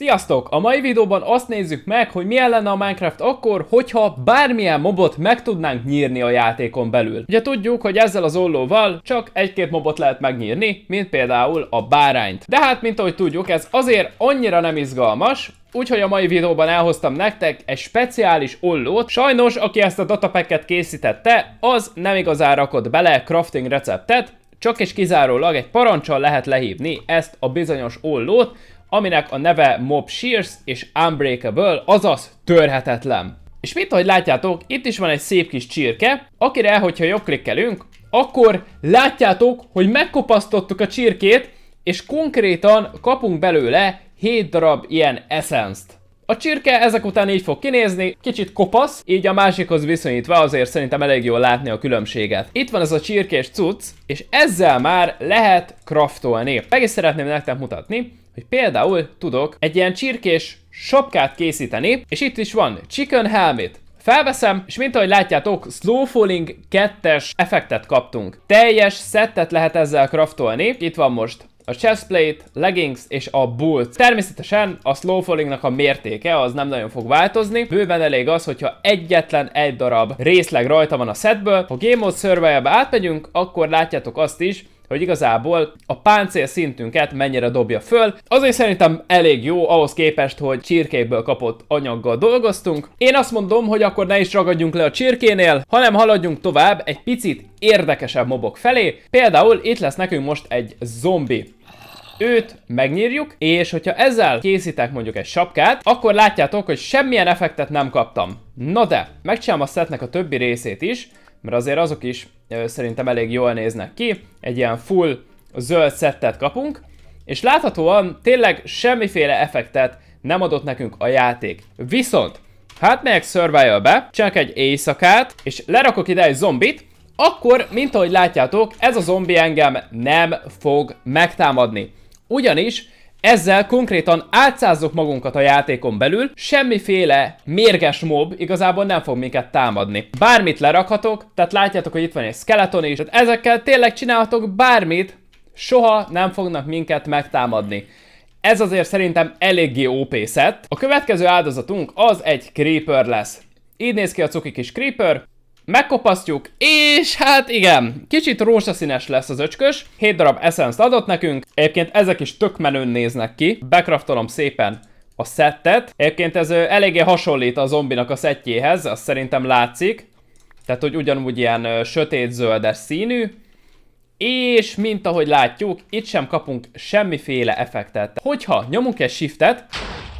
Sziasztok! A mai videóban azt nézzük meg, hogy milyen lenne a Minecraft akkor, hogyha bármilyen mobot meg tudnánk nyírni a játékon belül. Ugye tudjuk, hogy ezzel az ollóval csak egy-két mobot lehet megnyírni, mint például a bárányt. De hát, mint ahogy tudjuk, ez azért annyira nem izgalmas, Úgyhogy a mai videóban elhoztam nektek egy speciális ollót. Sajnos, aki ezt a datapacket készítette, az nem igazán rakott bele crafting receptet, csak és kizárólag egy parancsal lehet lehívni ezt a bizonyos ollót, aminek a neve Mob Shears és Unbreakable, azaz törhetetlen. És mint ahogy látjátok, itt is van egy szép kis csirke, akire, hogyha jobb klikkelünk, akkor látjátok, hogy megkopasztottuk a csirkét, és konkrétan kapunk belőle 7 darab ilyen essence-t. A csirke ezek után így fog kinézni, kicsit kopasz, így a másikhoz viszonyítva azért szerintem elég jól látni a különbséget. Itt van ez a csirkés cucc, és ezzel már lehet kraftolni. Meg is szeretném nektek mutatni, hogy például tudok egy ilyen csirkés sapkát készíteni, és itt is van Chicken Helmet, Felveszem, és mint ahogy látjátok, Slow Falling 2-es effektet kaptunk. Teljes szettet lehet ezzel craftolni. Itt van most a chestplate, leggings és a boots Természetesen a slow fallingnak a mértéke az nem nagyon fog változni. Bőven elég az, hogyha egyetlen egy darab részleg rajta van a setből. Ha Game Mode survival átmegyünk, akkor látjátok azt is, hogy igazából a páncél szintünket mennyire dobja föl. Azért szerintem elég jó ahhoz képest, hogy csirkéből kapott anyaggal dolgoztunk. Én azt mondom, hogy akkor ne is ragadjunk le a csirkénél, hanem haladjunk tovább egy picit érdekesebb mobok felé. Például itt lesz nekünk most egy zombi őt megnyírjuk, és hogyha ezzel készítek mondjuk egy sapkát, akkor látjátok, hogy semmilyen effektet nem kaptam. Na de, megcsinálom a szetnek a többi részét is, mert azért azok is szerintem elég jól néznek ki. Egy ilyen full zöld szettet kapunk, és láthatóan tényleg semmiféle effektet nem adott nekünk a játék. Viszont, hát megyek Survival-be, csak egy éjszakát, és lerakok ide egy zombit, akkor, mint ahogy látjátok, ez a zombi engem nem fog megtámadni. Ugyanis ezzel konkrétan átszázzuk magunkat a játékon belül, semmiféle mérges mob igazából nem fog minket támadni. Bármit lerakhatok, tehát látjátok, hogy itt van egy skeleton is, tehát ezekkel tényleg csinálhatok bármit, soha nem fognak minket megtámadni. Ez azért szerintem eléggé OP set. A következő áldozatunk az egy Creeper lesz. Így néz ki a cuki kis Creeper, megkopasztjuk, és hát igen, kicsit rózsaszínes lesz az öcskös, 7 darab essence adott nekünk, egyébként ezek is tök menőn néznek ki, bekraftolom szépen a szettet, egyébként ez eléggé hasonlít a zombinak a szettjéhez, azt szerintem látszik, tehát hogy ugyanúgy ilyen sötét-zöldes színű, és mint ahogy látjuk, itt sem kapunk semmiféle effektet. Hogyha nyomunk egy shiftet,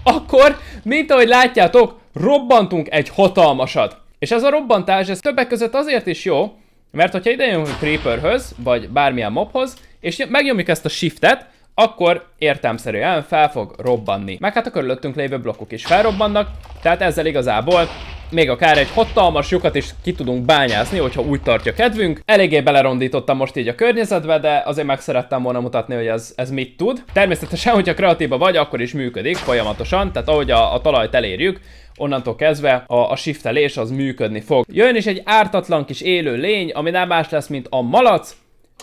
akkor, mint ahogy látjátok, robbantunk egy hatalmasat. És ez a robbantás, ez többek között azért is jó, mert hogyha ide jön Creeperhöz, vagy bármilyen mobhoz, és megnyomjuk ezt a shiftet, akkor értelmszerűen fel fog robbanni. Meg hát a körülöttünk lévő blokkok is felrobbannak, tehát ezzel igazából még akár egy hatalmas lyukat is ki tudunk bányászni, hogyha úgy tartja kedvünk. Eléggé belerondítottam most így a környezetbe, de azért meg szerettem volna mutatni, hogy ez, ez mit tud. Természetesen, hogyha kreatíva vagy, akkor is működik folyamatosan, tehát ahogy a, a talajt elérjük, onnantól kezdve a, a shiftelés az működni fog. Jön is egy ártatlan kis élő lény, ami nem más lesz, mint a malac.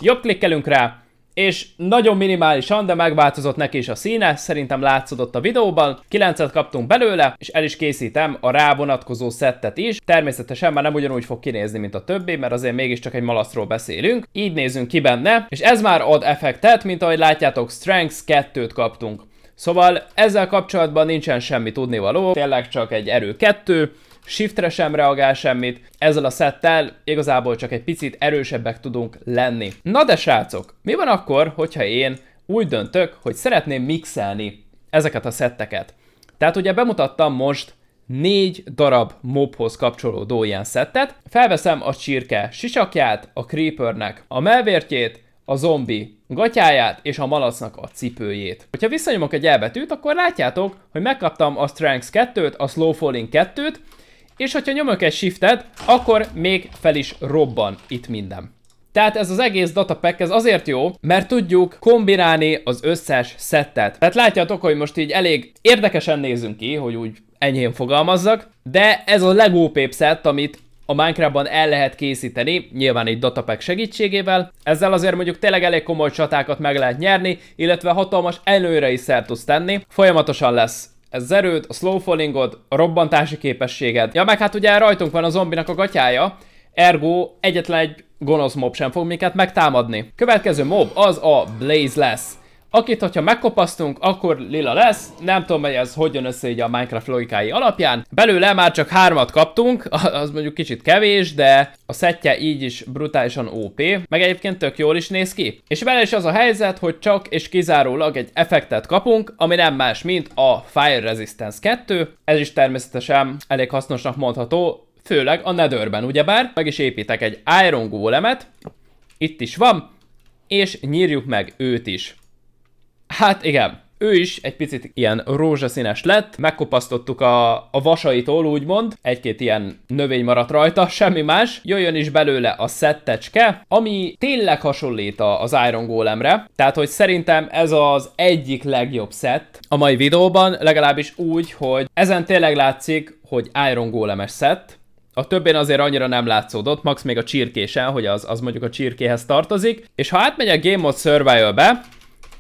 Jobb klikkelünk rá, és nagyon minimálisan, de megváltozott neki is a színe, szerintem látszódott a videóban. 9-et kaptunk belőle, és el is készítem a rá vonatkozó szettet is. Természetesen már nem ugyanúgy fog kinézni, mint a többi, mert azért mégiscsak egy malaszról beszélünk. Így nézünk ki benne, és ez már ad effektet, mint ahogy látjátok, Strengths 2-t kaptunk. Szóval ezzel kapcsolatban nincsen semmi tudnivaló, tényleg csak egy erő 2, shiftre sem reagál semmit, ezzel a szettel igazából csak egy picit erősebbek tudunk lenni. Na de srácok, mi van akkor, hogyha én úgy döntök, hogy szeretném mixelni ezeket a szetteket? Tehát ugye bemutattam most négy darab mobhoz kapcsolódó ilyen szettet. Felveszem a csirke sisakját, a creepernek a melvértjét, a zombi gatyáját és a malacnak a cipőjét. Ha visszanyomok egy elbetűt, akkor látjátok, hogy megkaptam a Strength 2-t, a Slow Falling 2-t, és hogyha nyomok egy shiftet, akkor még fel is robban itt minden. Tehát ez az egész datapack ez azért jó, mert tudjuk kombinálni az összes szettet. Tehát látjátok, hogy most így elég érdekesen nézünk ki, hogy úgy enyhén fogalmazzak, de ez a legópébb szett, amit a Minecraftban el lehet készíteni, nyilván egy datapack segítségével. Ezzel azért mondjuk tényleg elég komoly csatákat meg lehet nyerni, illetve hatalmas előre is szert tudsz tenni. Folyamatosan lesz ez erőd, a slow fallingod, a robbantási képességed. Ja, meg hát ugye rajtunk van a zombinak a gatyája, ergo egyetlen egy gonosz mob sem fog minket megtámadni. Következő mob az a Blaze lesz akit hogyha megkopasztunk, akkor lila lesz. Nem tudom, hogy ez hogyan össze így a Minecraft logikái alapján. Belőle már csak hármat kaptunk, az mondjuk kicsit kevés, de a szettje így is brutálisan OP, meg egyébként tök jól is néz ki. És vele is az a helyzet, hogy csak és kizárólag egy effektet kapunk, ami nem más, mint a Fire Resistance 2. Ez is természetesen elég hasznosnak mondható, főleg a Netherben, ugyebár. Meg is építek egy Iron Golemet, itt is van, és nyírjuk meg őt is. Hát igen, ő is egy picit ilyen rózsaszínes lett, megkopasztottuk a, a vasaitól, úgymond, egy-két ilyen növény maradt rajta, semmi más. Jöjjön is belőle a szettecske, ami tényleg hasonlít az Iron Golemre, tehát hogy szerintem ez az egyik legjobb szett a mai videóban, legalábbis úgy, hogy ezen tényleg látszik, hogy Iron Golemes szett, a többén azért annyira nem látszódott, max még a csirkésen, hogy az, az mondjuk a csirkéhez tartozik. És ha átmegy a Game Mode Survival-be,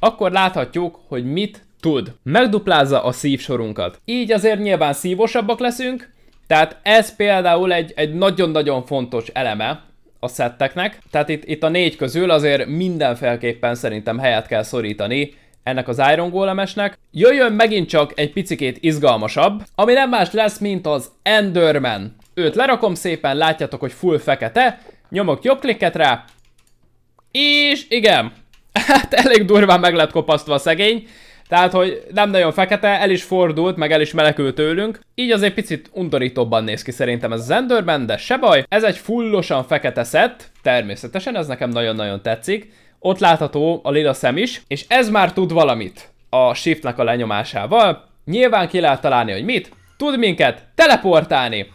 akkor láthatjuk, hogy mit tud. Megduplázza a szívsorunkat. Így azért nyilván szívosabbak leszünk, tehát ez például egy, egy nagyon-nagyon fontos eleme a szetteknek. Tehát itt, itt a négy közül azért mindenféleképpen szerintem helyet kell szorítani ennek az Iron Golemesnek. Jöjjön megint csak egy picikét izgalmasabb, ami nem más lesz, mint az Enderman. Őt lerakom szépen, látjátok, hogy full fekete, nyomok jobb klikket rá, és igen, hát elég durván meg lett kopasztva a szegény, tehát, hogy nem nagyon fekete, el is fordult, meg el is menekült tőlünk. Így azért picit undorítóbban néz ki szerintem ez az Enderman, de se baj. Ez egy fullosan fekete szett, természetesen, ez nekem nagyon-nagyon tetszik. Ott látható a lila szem is, és ez már tud valamit a shiftnek a lenyomásával. Nyilván ki lehet találni, hogy mit. Tud minket teleportálni.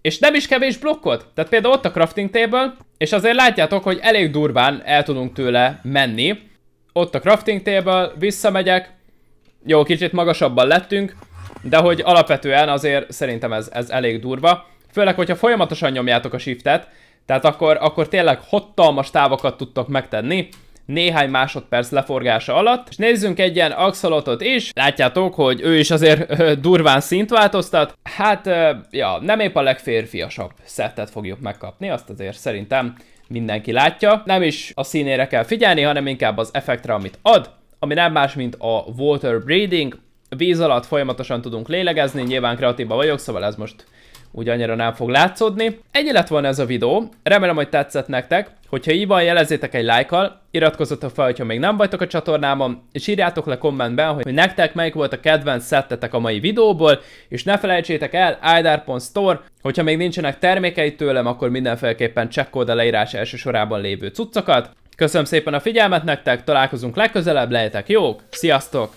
És nem is kevés blokkot. Tehát például ott a crafting table, és azért látjátok, hogy elég durván el tudunk tőle menni. Ott a crafting table, visszamegyek. Jó, kicsit magasabban lettünk, de hogy alapvetően azért szerintem ez, ez elég durva. Főleg, hogyha folyamatosan nyomjátok a shiftet, tehát akkor, akkor tényleg hatalmas távokat tudtok megtenni néhány másodperc leforgása alatt. És nézzünk egy ilyen axolotot is. Látjátok, hogy ő is azért ö, durván szint változtat. Hát, ö, ja, nem épp a legférfiasabb szettet fogjuk megkapni, azt azért szerintem mindenki látja. Nem is a színére kell figyelni, hanem inkább az effektre, amit ad, ami nem más, mint a water breathing. Víz alatt folyamatosan tudunk lélegezni, nyilván kreatívban vagyok, szóval ez most úgy annyira nem fog látszódni. Ennyi lett volna ez a videó, remélem, hogy tetszett nektek. Hogyha így van, jelezzétek egy lájkkal, iratkozzatok fel, ha még nem vagytok a csatornámon, és írjátok le kommentben, hogy nektek melyik volt a kedvenc szettetek a mai videóból, és ne felejtsétek el idar.store, hogyha még nincsenek termékei tőlem, akkor mindenféleképpen csekkold a leírás első sorában lévő cuccokat. Köszönöm szépen a figyelmet nektek, találkozunk legközelebb, lehetek jók, sziasztok!